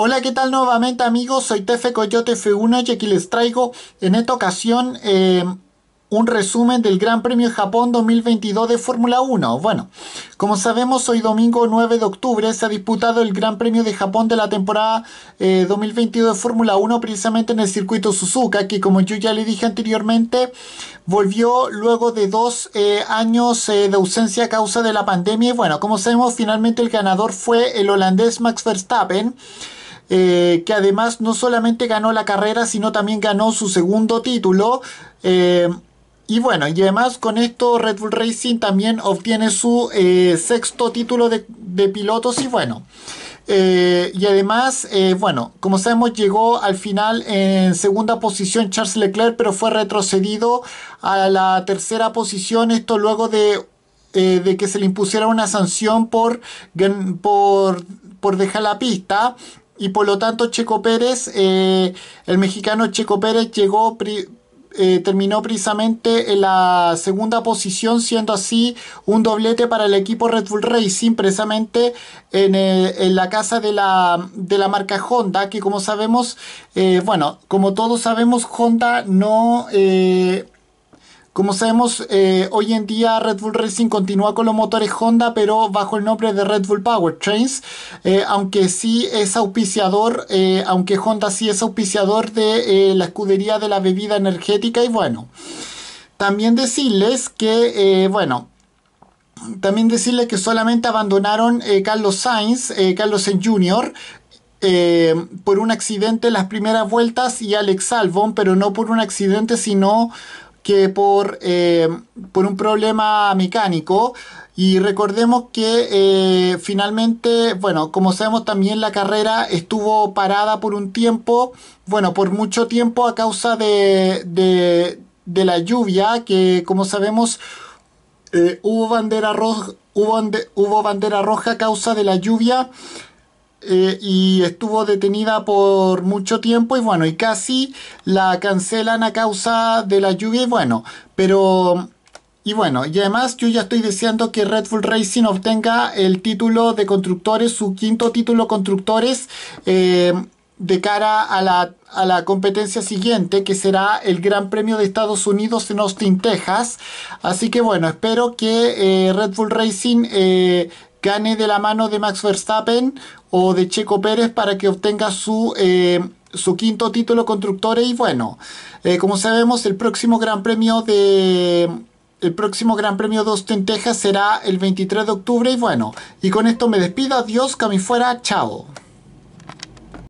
Hola, ¿qué tal nuevamente amigos? Soy Tefe Coyote F1 y aquí les traigo en esta ocasión eh, un resumen del Gran Premio Japón 2022 de Fórmula 1. Bueno, como sabemos hoy domingo 9 de octubre se ha disputado el Gran Premio de Japón de la temporada 2022 eh, de Fórmula 1 precisamente en el circuito Suzuka que como yo ya le dije anteriormente volvió luego de dos eh, años de ausencia a causa de la pandemia y bueno, como sabemos finalmente el ganador fue el holandés Max Verstappen eh, que además no solamente ganó la carrera, sino también ganó su segundo título. Eh, y bueno, y además con esto Red Bull Racing también obtiene su eh, sexto título de, pilotos y bueno. y además, bueno, como sabemos llegó al final en segunda posición Charles Leclerc, pero fue retrocedido a la tercera posición, esto luego de, de que se le impusiera una sanción por, por, por dejar la pista y por lo tanto Checo Pérez, eh, el mexicano Checo Pérez llegó eh, terminó precisamente en la segunda posición, siendo así un doblete para el equipo Red Bull Racing, precisamente en, eh, la casa de la, de la, marca Honda, que como sabemos, bueno, como todos sabemos, Honda no como sabemos, eh, hoy en día Red Bull Racing continúa con los motores Honda, pero bajo el nombre de Red Bull Powertrains, Trains. Eh, aunque sí es auspiciador, eh, aunque Honda sí es auspiciador de la escudería de la bebida energética y bueno. También decirles que, bueno, también decirles que solamente abandonaron Carlos Sainz, Carlos Jr., por un accidente en las primeras vueltas y Alex Albon, pero no por un accidente, sino que por, eh, por un problema mecánico. Y recordemos que eh, finalmente, bueno, como sabemos también la carrera estuvo parada por un tiempo, bueno, por mucho tiempo a causa de, de, la lluvia, que como sabemos eh, hubo bandera Hubo, hubo bandera roja a causa de la lluvia eh, y estuvo detenida por mucho tiempo y bueno, y casi la cancelan a causa de la lluvia y bueno, pero... Y bueno, y además yo ya estoy deseando que Red Bull Racing obtenga el título de constructores, su quinto título constructores, eh, de cara a la, competencia siguiente, que será el Gran Premio de Estados Unidos en Austin, Texas. Así que bueno, espero que eh, Red Bull Racing gane de la mano de Max Verstappen o de Checo Pérez para que obtenga su, eh, quinto título constructor Y bueno, eh, como sabemos, el próximo Gran Premio de... El próximo Gran Premio de Austin, Texas será el 23 de octubre y bueno, y con esto me despido, adiós, que fuera, chao.